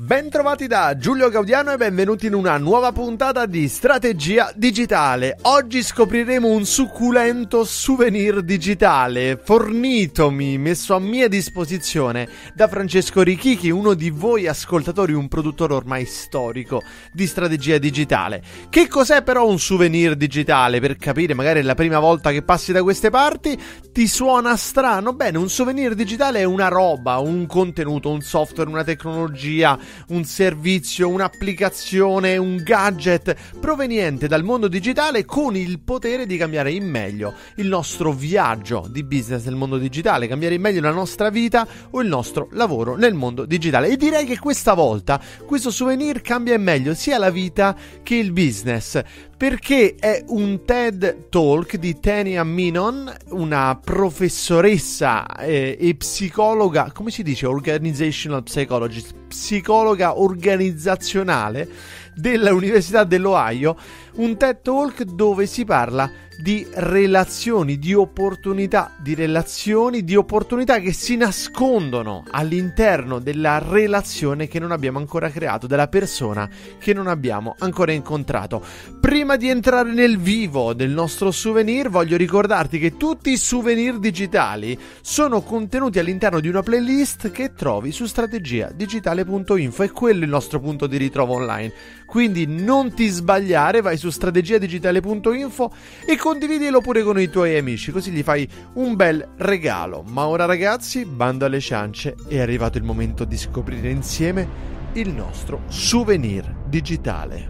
Bentrovati da Giulio Gaudiano e benvenuti in una nuova puntata di Strategia Digitale. Oggi scopriremo un succulento souvenir digitale fornitomi, messo a mia disposizione da Francesco Richichi, uno di voi ascoltatori, un produttore ormai storico di strategia digitale. Che cos'è però un souvenir digitale? Per capire, magari è la prima volta che passi da queste parti, ti suona strano? Bene, un souvenir digitale è una roba, un contenuto, un software, una tecnologia un servizio, un'applicazione, un gadget proveniente dal mondo digitale con il potere di cambiare in meglio il nostro viaggio di business nel mondo digitale, cambiare in meglio la nostra vita o il nostro lavoro nel mondo digitale. E direi che questa volta questo souvenir cambia in meglio sia la vita che il business perché è un TED Talk di Tania Minon, una professoressa eh, e psicologa, come si dice, organizational psychologist, psicologa organizzazionale dell'Università dell'Ohio, un TED Talk dove si parla di relazioni, di opportunità, di relazioni, di opportunità che si nascondono all'interno della relazione che non abbiamo ancora creato, della persona che non abbiamo ancora incontrato. Prima di entrare nel vivo del nostro souvenir, voglio ricordarti che tutti i souvenir digitali sono contenuti all'interno di una playlist che trovi su strategiadigitale.info e quello è il nostro punto di ritrovo online. Quindi non ti sbagliare, vai su strategiadigitale.info e con condividilo pure con i tuoi amici, così gli fai un bel regalo. Ma ora ragazzi, bando alle ciance, è arrivato il momento di scoprire insieme il nostro souvenir digitale.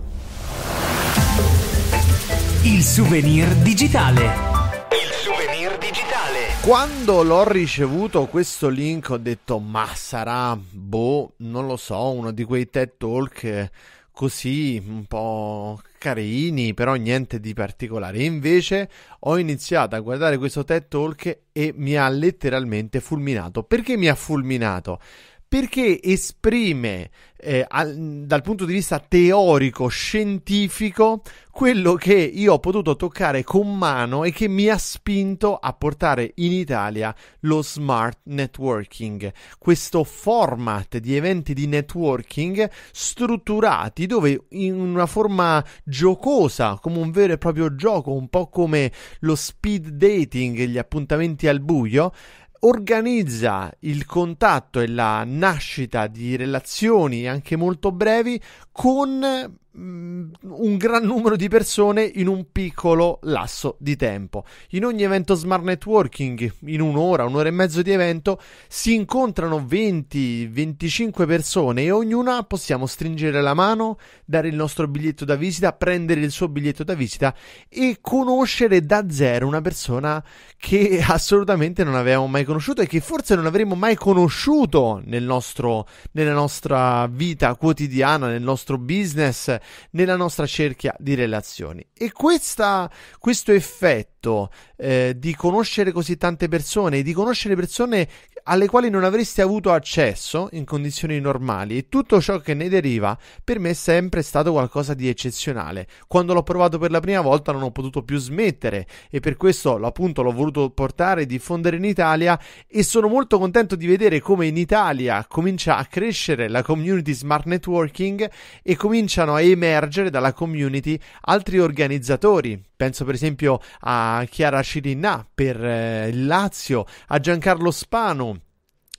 Il souvenir digitale. Il souvenir digitale. Quando l'ho ricevuto questo link ho detto ma sarà boh, non lo so, uno di quei TED Talk così un po' carini, però niente di particolare. Invece ho iniziato a guardare questo TED Talk e mi ha letteralmente fulminato. Perché mi ha fulminato? perché esprime eh, al, dal punto di vista teorico, scientifico, quello che io ho potuto toccare con mano e che mi ha spinto a portare in Italia lo smart networking, questo format di eventi di networking strutturati dove in una forma giocosa, come un vero e proprio gioco, un po' come lo speed dating, gli appuntamenti al buio, organizza il contatto e la nascita di relazioni anche molto brevi con Mm, un gran numero di persone in un piccolo lasso di tempo. In ogni evento smart networking, in un'ora, un'ora e mezzo di evento, si incontrano 20-25 persone e ognuna possiamo stringere la mano, dare il nostro biglietto da visita, prendere il suo biglietto da visita e conoscere da zero una persona che assolutamente non avevamo mai conosciuto e che forse non avremmo mai conosciuto nel nostro, nella nostra vita quotidiana, nel nostro business nella nostra cerchia di relazioni. E questa, questo effetto eh, di conoscere così tante persone, e di conoscere persone alle quali non avresti avuto accesso in condizioni normali e tutto ciò che ne deriva per me è sempre stato qualcosa di eccezionale. Quando l'ho provato per la prima volta non ho potuto più smettere e per questo appunto l'ho voluto portare e diffondere in Italia e sono molto contento di vedere come in Italia comincia a crescere la community smart networking e cominciano a emergere dalla community altri organizzatori Penso per esempio a Chiara Cirinà per eh, il Lazio, a Giancarlo Spano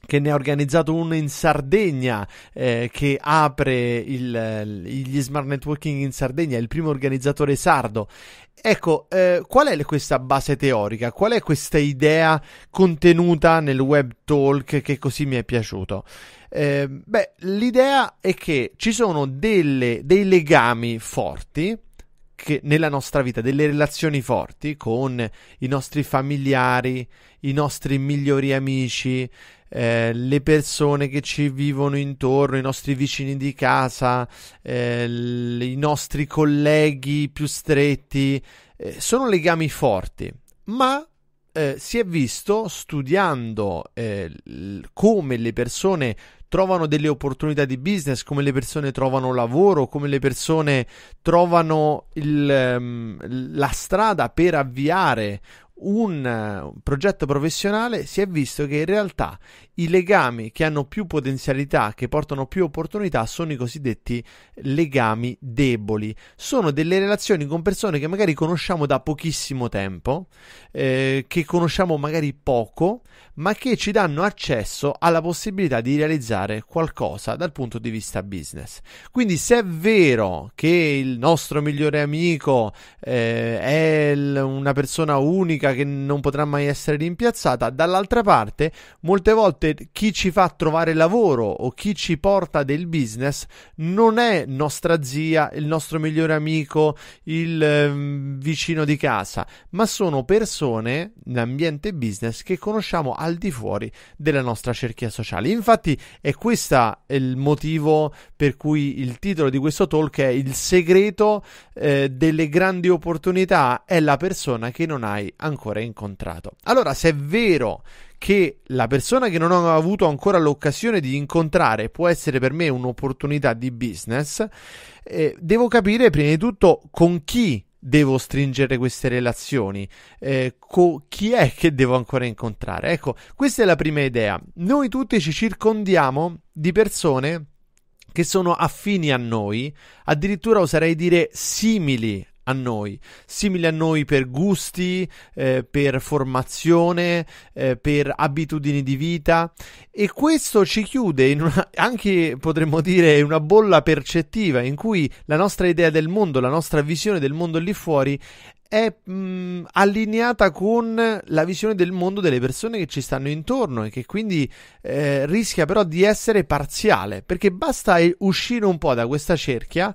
che ne ha organizzato uno in Sardegna eh, che apre il, gli smart networking in Sardegna, il primo organizzatore sardo. Ecco, eh, qual è questa base teorica? Qual è questa idea contenuta nel web talk che così mi è piaciuto? Eh, beh, l'idea è che ci sono delle, dei legami forti che nella nostra vita, delle relazioni forti con i nostri familiari, i nostri migliori amici, eh, le persone che ci vivono intorno, i nostri vicini di casa, eh, l- i nostri colleghi più stretti, eh, sono legami forti, ma eh, si è visto studiando eh, l- come le persone trovano delle opportunità di business, come le persone trovano lavoro, come le persone trovano il, ehm, la strada per avviare un eh, progetto professionale si è visto che in realtà i legami che hanno più potenzialità, che portano più opportunità, sono i cosiddetti legami deboli. Sono delle relazioni con persone che magari conosciamo da pochissimo tempo, eh, che conosciamo magari poco, ma che ci danno accesso alla possibilità di realizzare qualcosa dal punto di vista business. Quindi se è vero che il nostro migliore amico eh, è l- una persona unica, critica che non potrà mai essere rimpiazzata, dall'altra parte molte volte chi ci fa trovare lavoro o chi ci porta del business non è nostra zia, il nostro migliore amico, il eh, vicino di casa, ma sono persone in ambiente business che conosciamo al di fuori della nostra cerchia sociale. Infatti è questo il motivo per cui il titolo di questo talk è Il segreto eh, delle grandi opportunità è la persona che non hai ancora ancora incontrato. Allora, se è vero che la persona che non ho avuto ancora l'occasione di incontrare può essere per me un'opportunità di business, eh, devo capire prima di tutto con chi devo stringere queste relazioni? Eh, co- chi è che devo ancora incontrare? Ecco, questa è la prima idea. Noi tutti ci circondiamo di persone che sono affini a noi, addirittura oserei dire simili a noi, simili a noi per gusti, eh, per formazione, eh, per abitudini di vita e questo ci chiude in una, anche potremmo dire una bolla percettiva in cui la nostra idea del mondo, la nostra visione del mondo lì fuori è mh, mm, allineata con la visione del mondo delle persone che ci stanno intorno e che quindi eh, rischia però di essere parziale perché basta uscire un po' da questa cerchia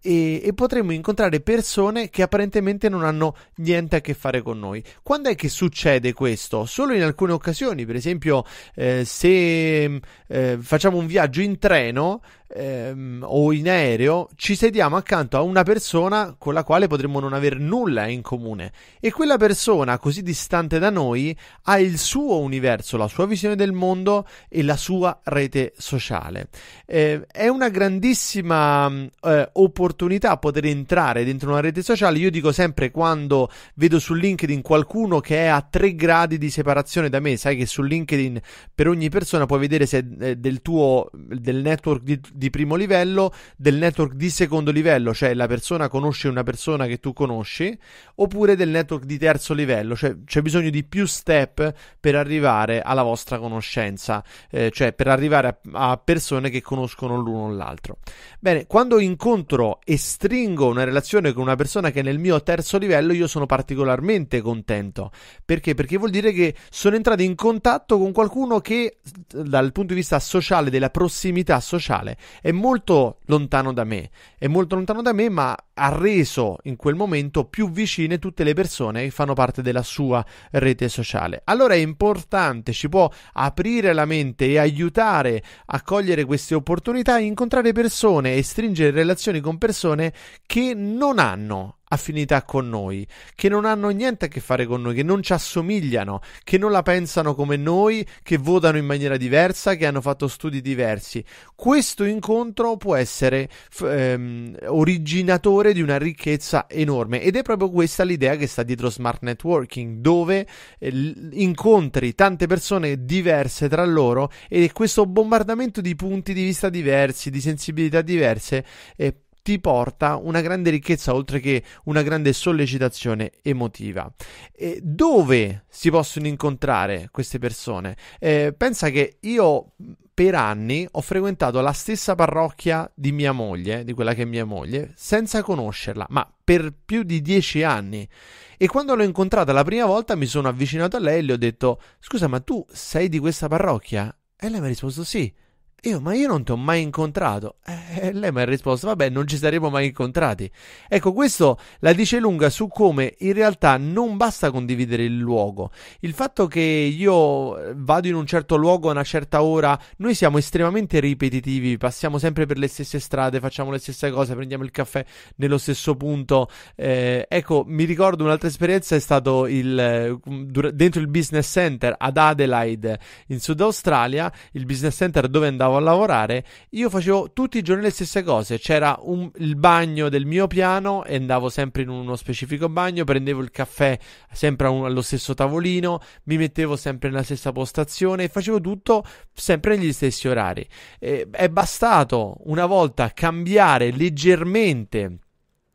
e, e, potremo incontrare persone che apparentemente non hanno niente a che fare con noi. Quando è che succede questo? Solo in alcune occasioni, per esempio eh, se mm, eh, facciamo un viaggio in treno, ehm, o in aereo ci sediamo accanto a una persona con la quale potremmo non avere nulla in comune e quella persona così distante da noi ha il suo universo, la sua visione del mondo e la sua rete sociale. Eh, è una grandissima eh, opportunità poter entrare dentro una rete sociale. Io dico sempre quando vedo su LinkedIn qualcuno che è a tre gradi di separazione da me, sai che su LinkedIn per ogni persona puoi vedere se è eh, del tuo del network di, di primo livello del network di secondo livello, cioè la persona conosce una persona che tu conosci, oppure del network di terzo livello, cioè c'è bisogno di più step per arrivare alla vostra conoscenza, eh, cioè per arrivare a, a persone che conoscono l'uno o l'altro. Bene, quando incontro e stringo una relazione con una persona che è nel mio terzo livello, io sono particolarmente contento. Perché? Perché vuol dire che sono entrato in contatto con qualcuno che dal punto di vista sociale, della prossimità sociale, è molto lontano da me, è molto lontano da me, ma ha reso in quel momento più vicine tutte le persone che fanno parte della sua rete sociale. Allora è importante, ci può aprire la mente e aiutare a cogliere queste opportunità, incontrare persone e stringere relazioni con persone che non hanno affinità con noi, che non hanno niente a che fare con noi, che non ci assomigliano, che non la pensano come noi, che votano in maniera diversa, che hanno fatto studi diversi. Questo incontro può essere ehm, originatore di una ricchezza enorme ed è proprio questa l'idea che sta dietro smart networking, dove eh, incontri tante persone diverse tra loro e questo bombardamento di punti di vista diversi, di sensibilità diverse eh, ti porta una grande ricchezza oltre che una grande sollecitazione emotiva. E dove si possono incontrare queste persone? Eh, pensa che io per anni ho frequentato la stessa parrocchia di mia moglie, di quella che è mia moglie, senza conoscerla, ma per più di dieci anni. E quando l'ho incontrata la prima volta mi sono avvicinato a lei e le ho detto: Scusa, ma tu sei di questa parrocchia? E lei mi ha risposto: Sì. Io, ma io non ti ho mai incontrato. E eh, eh, lei mi ha risposto, vabbè, non ci saremo mai incontrati. Ecco, questo la dice lunga su come in realtà non basta condividere il luogo. Il fatto che io eh, vado in un certo luogo a una certa ora, noi siamo estremamente ripetitivi, passiamo sempre per le stesse strade, facciamo le stesse cose, prendiamo il caffè nello stesso punto. Eh, ecco, mi ricordo un'altra esperienza, è stato il, mm, dentro il business center ad Adelaide, in Sud Australia, il business center dove andavo andavo a lavorare, io facevo tutti i giorni le stesse cose. C'era un, il bagno del mio piano e andavo sempre in uno specifico bagno, prendevo il caffè sempre un, allo stesso tavolino, mi mettevo sempre nella stessa postazione e facevo tutto sempre negli stessi orari. E, è bastato una volta cambiare leggermente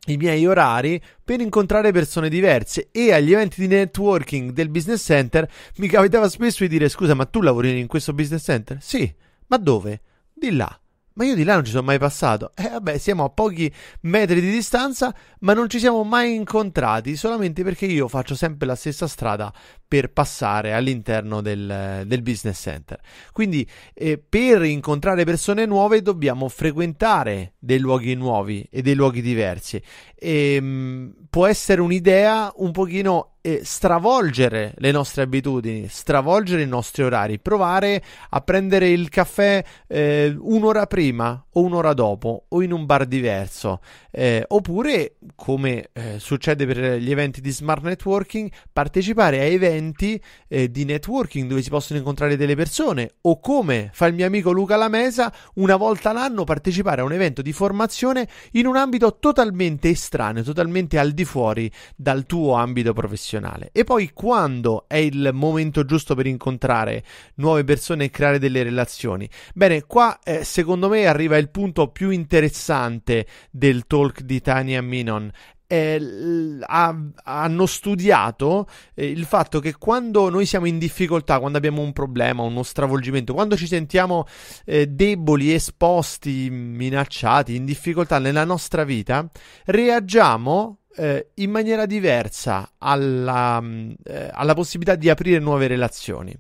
i miei orari per incontrare persone diverse e agli eventi di networking del business center mi capitava spesso di dire scusa ma tu lavori in questo business center? Sì. Ma dove? Di là. Ma io di là non ci sono mai passato. E eh, vabbè, siamo a pochi metri di distanza, ma non ci siamo mai incontrati, solamente perché io faccio sempre la stessa strada per passare all'interno del, del business center. Quindi, eh, per incontrare persone nuove, dobbiamo frequentare dei luoghi nuovi e dei luoghi diversi. E, ehm, mh, può essere un'idea un pochino eh, stravolgere le nostre abitudini, stravolgere i nostri orari, provare a prendere il caffè eh, un'ora prima o un'ora dopo o in un bar diverso, eh, oppure come eh, succede per gli eventi di smart networking, partecipare a eventi eh, di networking dove si possono incontrare delle persone o come fa il mio amico Luca Lamesa una volta l'anno partecipare a un evento di formazione in un ambito totalmente estraneo, totalmente al di fuori dal tuo ambito professionale professionale. E poi quando è il momento giusto per incontrare nuove persone e creare delle relazioni? Bene, qua eh, secondo me arriva il punto più interessante del talk di Tania Minon eh, ha, hanno studiato eh, il fatto che quando noi siamo in difficoltà, quando abbiamo un problema, uno stravolgimento, quando ci sentiamo eh, deboli, esposti, minacciati, in difficoltà nella nostra vita, reagiamo eh, in maniera diversa alla, mm, eh, alla possibilità di aprire nuove relazioni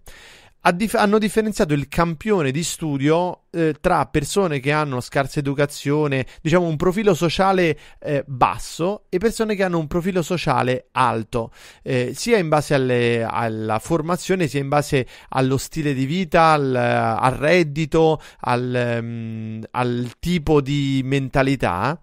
dif- hanno differenziato il campione di studio eh, tra persone che hanno scarsa educazione, diciamo un profilo sociale eh, basso e persone che hanno un profilo sociale alto, eh, sia in base alle, alla formazione, sia in base allo stile di vita, al, al reddito, al, um, al tipo di mentalità.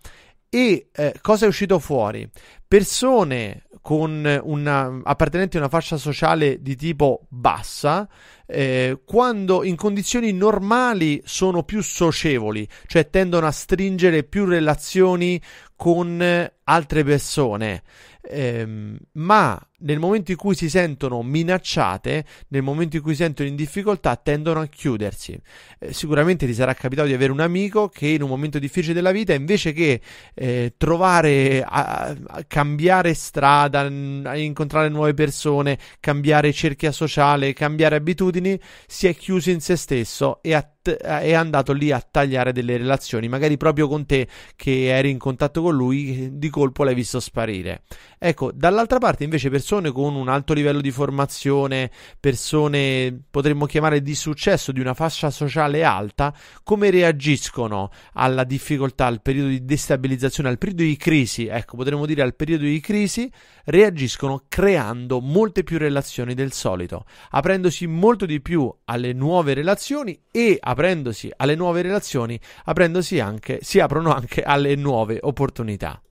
E eh, cosa è uscito fuori? Persone con una, appartenenti a una fascia sociale di tipo bassa eh, quando in condizioni normali sono più socievoli, cioè tendono a stringere più relazioni con eh, altre persone, ehm, ma nel momento in cui si sentono minacciate, nel momento in cui si sentono in difficoltà, tendono a chiudersi. Eh, sicuramente ti sarà capitato di avere un amico che in un momento difficile della vita, invece che eh, trovare, a, a cambiare strada, a incontrare nuove persone, cambiare cerchia sociale, cambiare abitudini, si è chiuso in se stesso e ha è andato lì a tagliare delle relazioni, magari proprio con te che eri in contatto con lui, di colpo l'hai visto sparire. Ecco, dall'altra parte invece persone con un alto livello di formazione, persone potremmo chiamare di successo di una fascia sociale alta, come reagiscono alla difficoltà, al periodo di destabilizzazione, al periodo di crisi, ecco, potremmo dire al periodo di crisi, reagiscono creando molte più relazioni del solito, aprendosi molto di più alle nuove relazioni e aprendosi alle nuove relazioni, aprendosi anche, si aprono anche alle nuove opportunità.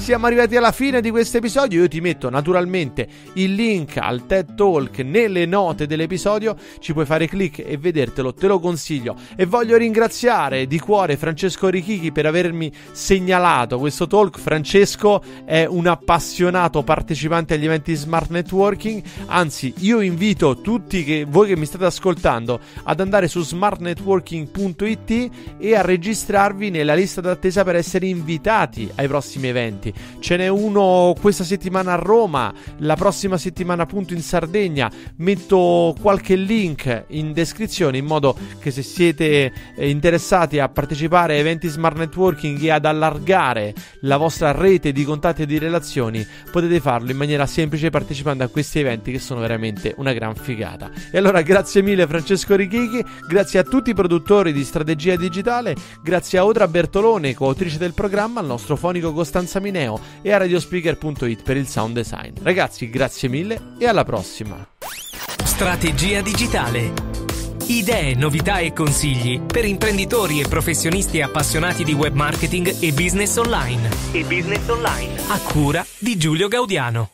Siamo arrivati alla fine di questo episodio. Io ti metto naturalmente il link al TED Talk nelle note dell'episodio. Ci puoi fare clic e vedertelo, te lo consiglio. E voglio ringraziare di cuore Francesco Richichi per avermi segnalato questo talk. Francesco è un appassionato partecipante agli eventi smart networking. Anzi, io invito tutti che, voi che mi state ascoltando ad andare su smartnetworking.it e a registrarvi nella lista d'attesa per essere invitati ai prossimi eventi campionati. Ce n'è uno questa settimana a Roma, la prossima settimana appunto in Sardegna. Metto qualche link in descrizione in modo che se siete eh, interessati a partecipare a eventi smart networking e ad allargare la vostra rete di contatti e di relazioni, potete farlo in maniera semplice partecipando a questi eventi che sono veramente una gran figata. E allora grazie mille Francesco Richichi, grazie a tutti i produttori di strategia digitale, grazie a Odra Bertolone, coautrice del programma, al nostro fonico Costanza Minelli Neo e a radiospeaker.it per il sound design. Ragazzi, grazie mille e alla prossima. Strategia digitale. Idee, novità e consigli per imprenditori e professionisti appassionati di web marketing e business online. E business online. A cura di Giulio Gaudiano.